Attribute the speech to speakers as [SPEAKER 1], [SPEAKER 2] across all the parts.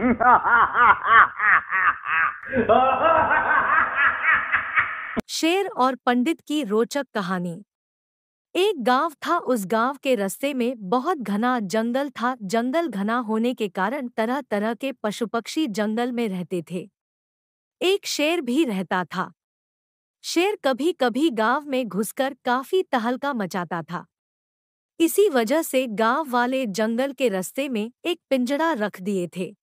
[SPEAKER 1] शेर और पंडित की रोचक कहानी एक गांव था उस गांव के रस्ते में बहुत घना जंगल था जंगल घना होने के कारण तरह तरह के पशु पक्षी जंगल में रहते थे एक शेर भी रहता था शेर कभी कभी गांव में घुसकर काफी तहलका मचाता था इसी वजह से गांव वाले जंगल के रस्ते में एक पिंजड़ा रख दिए थे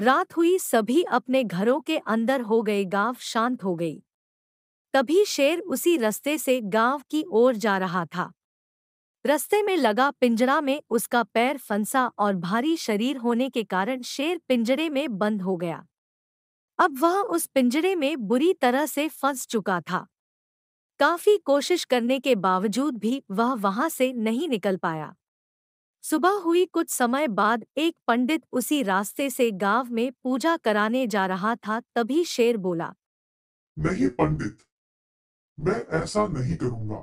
[SPEAKER 1] रात हुई सभी अपने घरों के अंदर हो गए गांव शांत हो गई तभी शेर उसी रास्ते से गांव की ओर जा रहा था रस्ते में लगा पिंजरा में उसका पैर फंसा और भारी शरीर होने के कारण शेर पिंजरे में बंद हो गया अब वह उस पिंजरे में बुरी तरह से फंस चुका था काफी कोशिश करने के बावजूद भी वह वहां से नहीं निकल पाया सुबह हुई कुछ समय बाद एक पंडित उसी रास्ते से गांव में पूजा कराने जा रहा था तभी शेर बोला
[SPEAKER 2] नहीं पंडित मैं ऐसा नहीं करूंगा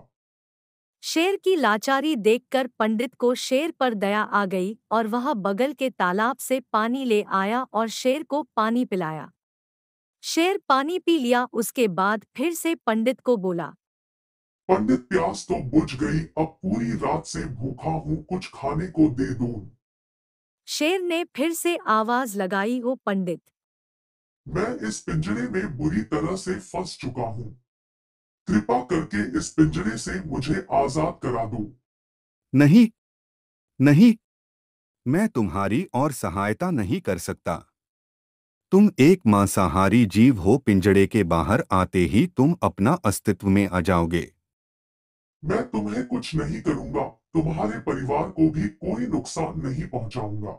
[SPEAKER 1] शेर की लाचारी देखकर पंडित को शेर पर दया आ गई और वह बगल के तालाब से पानी ले आया और शेर को पानी पिलाया शेर पानी पी लिया उसके बाद फिर से पंडित को बोला
[SPEAKER 2] पंडित प्यास तो बुझ गई अब पूरी रात से भूखा हूँ कुछ खाने को दे दो
[SPEAKER 1] शेर ने फिर से आवाज लगाई हो पंडित
[SPEAKER 2] मैं इस पिंजरे में बुरी तरह से फंस चुका हूँ
[SPEAKER 3] कृपा करके इस पिंजरे से मुझे आजाद करा दो नहीं नहीं मैं तुम्हारी और सहायता नहीं कर सकता तुम एक मांसाहारी जीव हो पिंजड़े के बाहर आते ही तुम अपना अस्तित्व में आ जाओगे
[SPEAKER 2] मैं तुम्हें कुछ नहीं करूंगा तुम्हारे परिवार को भी कोई नुकसान नहीं पहुंचाऊंगा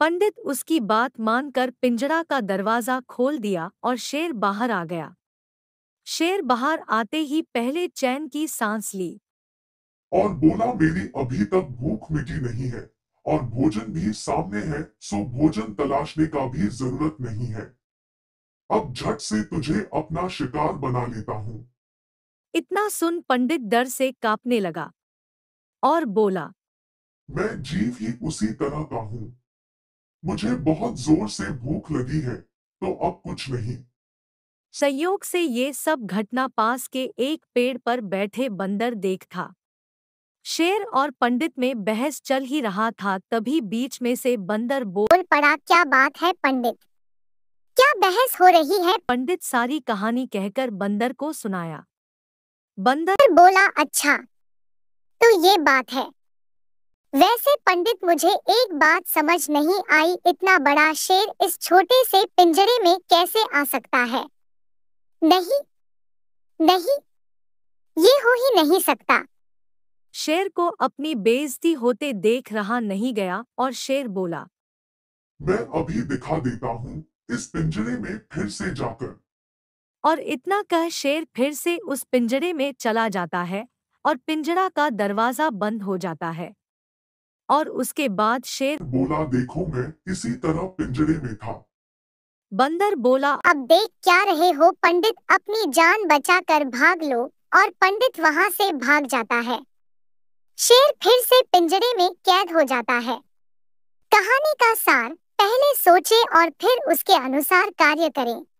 [SPEAKER 1] पंडित उसकी बात मानकर पिंजरा का दरवाजा खोल दिया और शेर बाहर आ गया शेर बाहर आते ही पहले चैन की सांस ली
[SPEAKER 2] और बोला मेरी अभी तक भूख मिटी नहीं है और भोजन भी सामने है सो भोजन तलाशने का भी जरूरत नहीं है अब झट से तुझे अपना शिकार बना लेता हूँ
[SPEAKER 1] इतना सुन पंडित डर से कांपने लगा और बोला
[SPEAKER 2] मैं जीव ही उसी तरह का हूँ मुझे बहुत जोर से भूख लगी है तो अब कुछ नहीं
[SPEAKER 1] संयोग से ये सब घटना पास के एक पेड़ पर बैठे बंदर देख था शेर और पंडित में बहस चल ही रहा था तभी बीच में से बंदर बोल पड़ा क्या बात है पंडित क्या बहस हो रही है पंडित सारी कहानी कहकर बंदर
[SPEAKER 3] को सुनाया बंदर बोला अच्छा तो ये बात है वैसे पंडित मुझे एक बात समझ नहीं आई इतना बड़ा शेर इस छोटे से पिंजरे में कैसे आ सकता है नहीं नहीं ये हो ही नहीं सकता शेर को अपनी
[SPEAKER 1] बेइज्जती होते देख रहा नहीं गया और शेर बोला
[SPEAKER 2] मैं अभी दिखा देता हूँ इस पिंजरे में फिर से जाकर
[SPEAKER 1] और इतना कह शेर फिर से उस पिंजरे में चला जाता है और पिंजरा का दरवाजा बंद हो जाता है और उसके बाद शेर
[SPEAKER 2] बोला देखो मैं इसी तरह पिंजरे में था
[SPEAKER 3] बंदर बोला अब देख क्या रहे हो पंडित अपनी जान बचा कर भाग लो और पंडित वहाँ से भाग जाता है शेर फिर से पिंजरे में कैद हो जाता है कहानी का सार पहले सोचे और फिर उसके अनुसार कार्य करें